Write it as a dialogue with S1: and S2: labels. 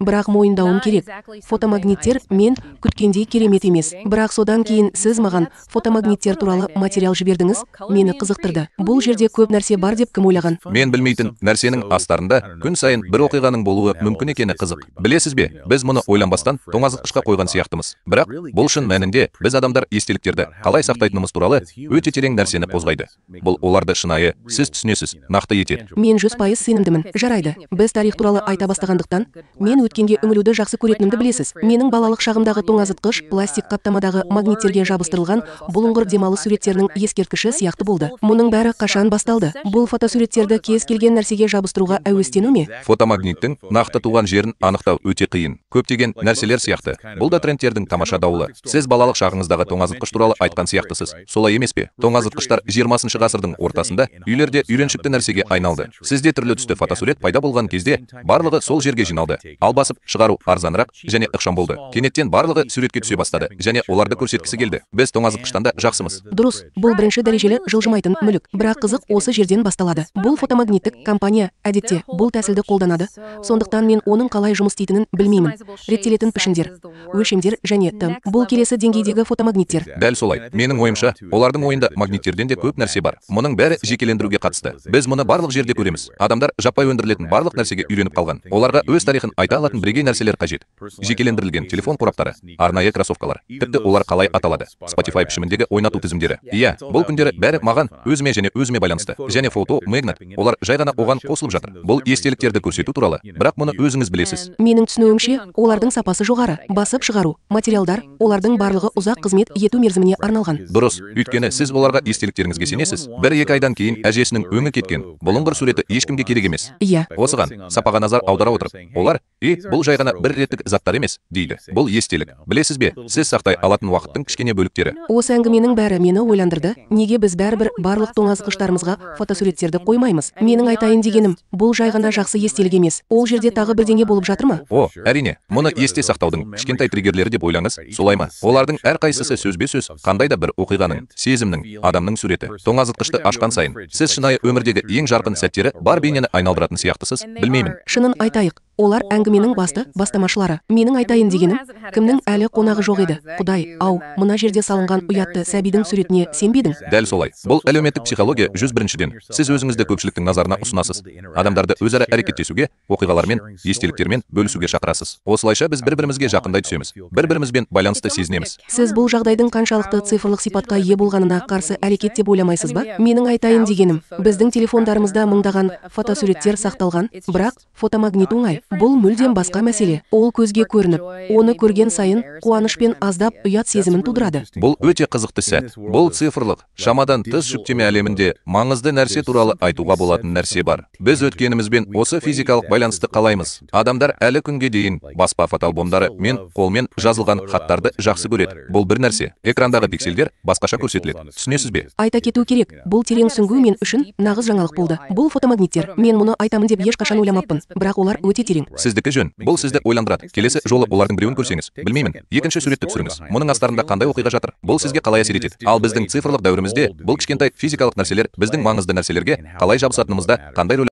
S1: бірақ мойындауым керек фотомагниттер мен күткендей керемет емес бірақ содан кейін сіз маған фотомагниттер туралы материал жібердіңіз мені қызықтырды бұл жерде көп нәрсе бар деп кім ойлаған
S2: мен білмейтін нәрсенің астарында күн сайын бір оқиғаның болуы мүмкін екені қызық білесіз бе біз мұны ойланбастан тоңазытқышқа қойған сияқтымыз бірақ бұл шын мәнінде біз адамдар естеліктерді қалай сақтайтынымыз туралы өте терең нәрсені қозғайды бұл оларды шынайы сіз түсінесіз нақты етеді
S1: мен жүз пайыз сенімдімін жарайды біз тарих туралы айта бастағандықтан мен өткенге үңілуді жақсы көретінімді білесіз менің балалық шағымдағы тоңазытқыш пластик қаптамадағы магниттерге жабыстырылған бұлыңғыр демалыс суреттерінің ескерткіші сияқты болды мұның бәрі қашан басталды бұл фотосуреттерді кез келген нәрсеге жабыстыруға әуестену ме
S2: фотомагниттің нақты туған жерін анықтау өте қиын көптеген нәрселер сияқты бұл да трендтердің тамаша дауылы сіз балалық шағыңыздағы тоңазытқыш туралы айтқан сияқтысыз солай емес пе тоңазытқыштар жиырмасыншы ғасырдың ортасында үйлерде үйреншікті нәрсеге айналды сізде түрлі түсті фотосурет пайда болған кезде барлығы сол жерге жиналды болды ал басып шығару арзанырақ және ықшам болды кенеттен барлығы суретке түсе бастады және оларды көрсеткісі келді біз тоңазытқыштан да жақсымыз
S1: дұрыс бұл бірінші дәрежелі жылжымайтын мүлік бірақ қызық осы жерден басталады бұл фотомагниттік компания әдетте бұл тәсілді қолданады сондықтан мен оның қалай жұмыс істейтінін білмеймін реттелетін пішіндер өлшемдер және тым бұл келесі деңгейдегі фотомагниттер
S2: дәл солай менің ойымша олардың ойында магниттерден де көп нәрсе бар мұның бәрі жекелендіруге қатысты біз мұны барлық жерде көреміз адамдар жаппай өндірілетін барлық нәрсеге үйреніп қалған оларға өз тарих тарихын айта алатын бірегей нәрселер қажет жекелендірілген телефон қораптары арнайы кроссовкалар тіпті олар қалай аталады spotify пішіміндегі ойнату тізімдері иә бұл күндері бәрі маған өзіме және өзіме байланысты және фото мегнат олар жай ғана оған қосылып жатыр бұл естеліктерді көрсету туралы бірақ мұны өзіңіз білесіз
S1: менің түсінуімше олардың сапасы жоғары басып шығару материалдар олардың барлығы ұзақ қызмет ету мерзіміне арналған
S2: дұрыс өйткені сіз оларға естеліктеріңізге сенесіз бір екі айдан кейін әжесінің өңі кеткен бұлыңғыр суреті ешкімге керек емес иә осыған сапаға назар аудара отырып олар бар и бұл жай ғана бір реттік заттар емес дейді бұл естелік білесіз бе сіз сақтай алатын уақыттың кішкене бөліктері
S1: осы әңгіменің бәрі мені ойландырды неге біз бәрібір барлық тоңазытқыштарымызға фотосуреттерді қоймаймыз менің айтайын дегенім бұл жай ғана жақсы естелік емес ол жерде тағы бірдеңе болып жатыр ма
S2: о әрине мұны есте сақтаудың кішкентай триггерлері деп ойлаңыз солай ма олардың әрқайсысы сөзбе сөз қандай да бір оқиғаның сезімнің адамның суреті тоңазытқышты ашқан сайын сіз шынайы өмірдегі ең жарқын сәттері бар бейнені айналдыратын сияқтысыз білмеймін
S1: шынын айтайық олар әңгіменің басты бастамашылары менің айтайын дегенім кімнің әлі қонағы жоқ еді құдай ау мына жерде салынған ұятты сәбидің суретіне сенбедің
S2: дәл солай бұл әлеуметтік психология жүз біріншіден сіз өзіңізді көпшіліктің назарына ұсынасыз адамдарды өзара әрекеттесуге оқиғалармен естеліктермен бөлісуге шақырасыз осылайша біз бір бірімізге жақындай түсеміз бір бірімізбен байланысты сезінеміз
S1: сіз бұл жағдайдың қаншалықты цифрлық сипатқа ие болғанына қарсы әрекет деп ойламайсыз ба менің айтайын дегенім біздің телефондарымызда мыңдаған фотосуреттер сақталған бірақ фотомагнит оңай бұл мүлдем басқа мәселе ол көзге көрініп оны көрген сайын қуаныш пен аздап ұят сезімін тудырады
S2: бұл өте қызықты сәт бұл цифрлық шамадан тыс жүктеме әлемінде маңызды нәрсе туралы айтуға болатын нәрсе бар біз өткенімізбен осы физикалық байланысты қалаймыз адамдар әлі күнге дейін баспа фотоальбомдары мен қолмен жазылған хаттарды жақсы көреді бұл бір нәрсе экрандағы пиксельдер басқаша көрсетіледі түсінесіз бе
S1: айта кету керек бұл терең сүңгу мен үшін нағыз жаңалық болды бұл фотомагниттер мен мұны айтамын деп ешқашан ойламаппын бірақ олар өте терең кейін
S2: сіздікі жөн бұл сізді ойландырады келесі жолы олардың біреуін көрсеңіз білмеймін екінші суретті түсіріңіз мұның астарында қандай оқиға жатыр бұл сізге қалай әсер етеді ал біздің цифрлық дәуірімізде бұл кішкентай физикалық нәрселер біздің маңызды нәрселерге қалай жабысатынымызда қандай рөл